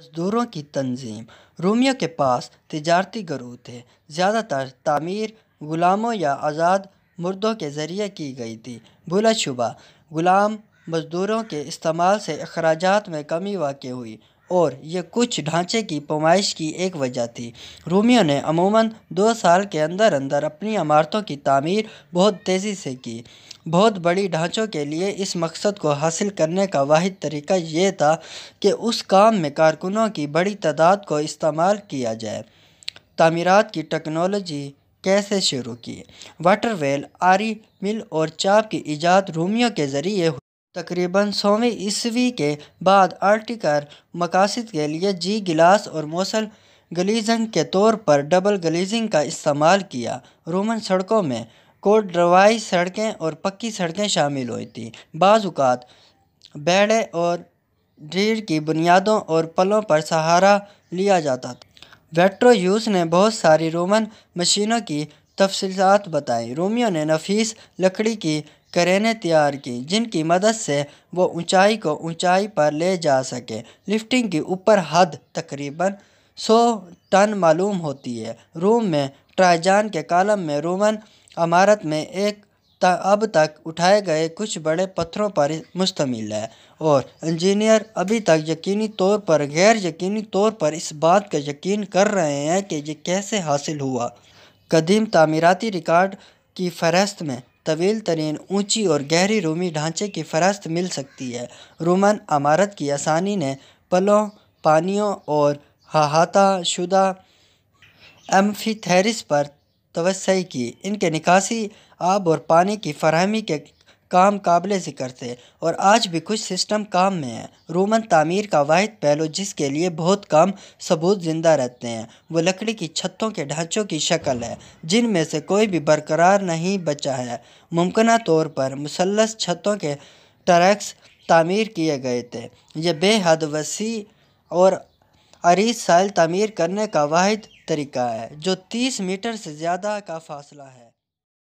मज़दूरों की तंजीम रोमियों के पास तजारती गरूर थे ज़्यादातर तामीर ग़ुलामों या आज़ाद मुर्दों के ज़रिए की गई थी बुलाशुबा ग़ुलाम मज़दूरों के इस्तेमाल से अखराज में कमी वाक़ई हुई और ये कुछ ढांचे की पैमाइश की एक वजह थी रोमियो ने अमूमन दो साल के अंदर अंदर अपनी इमारतों की तामीर बहुत तेज़ी से की बहुत बड़ी ढांचों के लिए इस मकसद को हासिल करने का वाद तरीका ये था कि उस काम में कारकुनों की बड़ी तादाद को इस्तेमाल किया जाए तमीरत की टेक्नोलॉजी कैसे शुरू की वाटरवेल आरी मिल और चाप की ईजाद रोमियो के ज़रिए तकरीबन सौवीं ईस्वी के बाद आर्टिकर मकासद के लिए जी गिलास और मौसल गलीजिंग के तौर पर डबल गलीजिंग का इस्तेमाल किया रोमन सड़कों में कोडरवाई सड़कें और पक्की सड़कें शामिल हुई थी बाज़ात बेड़े और ढीर की बुनियादों और पलों पर सहारा लिया जाता था वेट्रो यूस ने बहुत सारी रोमन मशीनों की तफसीत बताई रोमियों ने नफीस लकड़ी की करेने तैयार की जिनकी मदद से वो ऊंचाई को ऊंचाई पर ले जा सके लिफ्टिंग की ऊपर हद तकरीबन सौ टन मालूम होती है रोम में ट्राइजान के कालम में रोमन अमारत में एक अब तक उठाए गए कुछ बड़े पत्थरों पर मुश्तमिल है और इंजीनियर अभी तक यकीनी तौर पर गैर यकीनी तौर पर इस बात का यकीन कर रहे हैं कि ये कैसे हासिल हुआ कदीम तामीराती रिकॉर्ड की फहरस्त में तवील तरीन ऊँची और गहरी रूमी ढांचे की फरास्त मिल सकती है रोमन अमारत की आसानी ने पलों पानियों और हाहाता शुदा एम्फीथेरिस पर तोसई की इनके निकासी आब और पानी की फरहमी के काम काबिल ज़िक्र थे और आज भी कुछ सिस्टम काम में हैं रोमन तामीर का वाहिद पहलू जिसके लिए बहुत कम सबूत ज़िंदा रहते हैं वो लकड़ी की छतों के ढांचों की शक्ल है जिनमें से कोई भी बरकरार नहीं बचा है मुमकिन तौर पर मुसलस छतों के ट्रैक्स तामीर किए गए थे यह बेहद वसी और अरीज साइल तामीर करने का वाद तरीका है जो तीस मीटर से ज़्यादा का फासला है